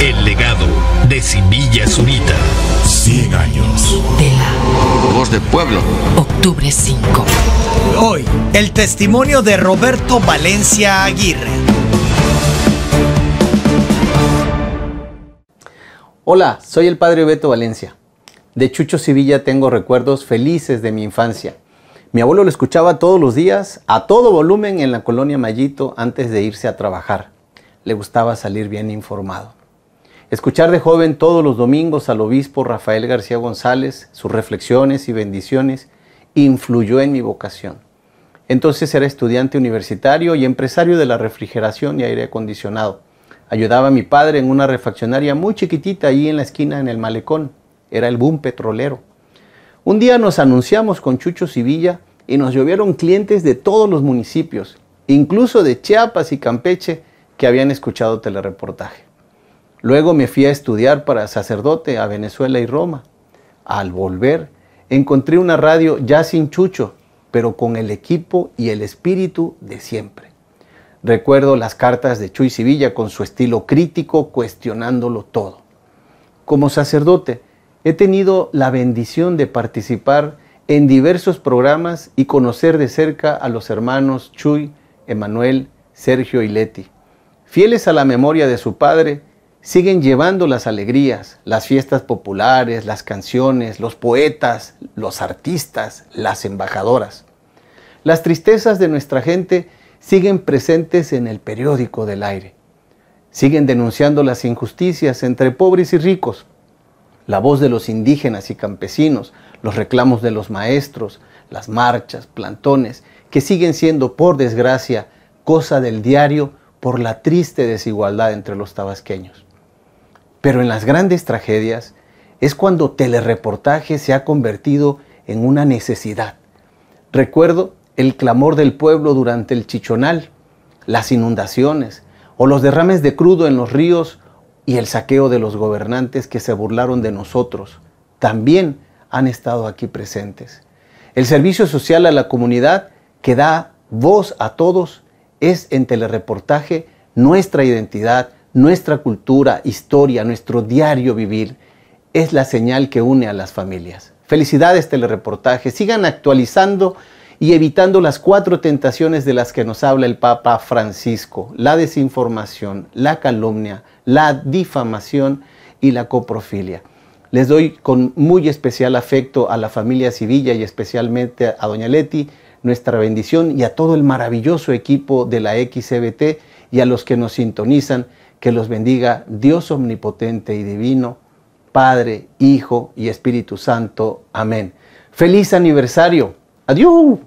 El legado de Sevilla Zurita. 100 años. voz del pueblo. Octubre 5. Hoy, el testimonio de Roberto Valencia Aguirre. Hola, soy el padre Beto Valencia. De Chucho Sevilla tengo recuerdos felices de mi infancia mi abuelo lo escuchaba todos los días, a todo volumen, en la colonia Mallito antes de irse a trabajar. Le gustaba salir bien informado. Escuchar de joven todos los domingos al obispo Rafael García González, sus reflexiones y bendiciones, influyó en mi vocación. Entonces era estudiante universitario y empresario de la refrigeración y aire acondicionado. Ayudaba a mi padre en una refaccionaria muy chiquitita ahí en la esquina en el malecón. Era el boom petrolero. Un día nos anunciamos con Chucho Civilla y nos llovieron clientes de todos los municipios, incluso de Chiapas y Campeche, que habían escuchado telereportaje. Luego me fui a estudiar para sacerdote a Venezuela y Roma. Al volver, encontré una radio ya sin Chucho, pero con el equipo y el espíritu de siempre. Recuerdo las cartas de Chuy Sevilla con su estilo crítico, cuestionándolo todo. Como sacerdote, He tenido la bendición de participar en diversos programas y conocer de cerca a los hermanos Chuy, Emanuel, Sergio y Leti. Fieles a la memoria de su padre, siguen llevando las alegrías, las fiestas populares, las canciones, los poetas, los artistas, las embajadoras. Las tristezas de nuestra gente siguen presentes en el periódico del aire. Siguen denunciando las injusticias entre pobres y ricos, la voz de los indígenas y campesinos, los reclamos de los maestros, las marchas, plantones, que siguen siendo, por desgracia, cosa del diario por la triste desigualdad entre los tabasqueños. Pero en las grandes tragedias es cuando telereportaje se ha convertido en una necesidad. Recuerdo el clamor del pueblo durante el chichonal, las inundaciones o los derrames de crudo en los ríos y el saqueo de los gobernantes que se burlaron de nosotros también han estado aquí presentes. El servicio social a la comunidad que da voz a todos es en telereportaje nuestra identidad, nuestra cultura, historia, nuestro diario vivir. Es la señal que une a las familias. Felicidades telereportaje. Sigan actualizando y evitando las cuatro tentaciones de las que nos habla el Papa Francisco, la desinformación, la calumnia, la difamación y la coprofilia. Les doy con muy especial afecto a la familia Civilla y especialmente a Doña Leti nuestra bendición y a todo el maravilloso equipo de la XCBT y a los que nos sintonizan, que los bendiga Dios omnipotente y divino, Padre, Hijo y Espíritu Santo. Amén. Feliz aniversario. Adiós.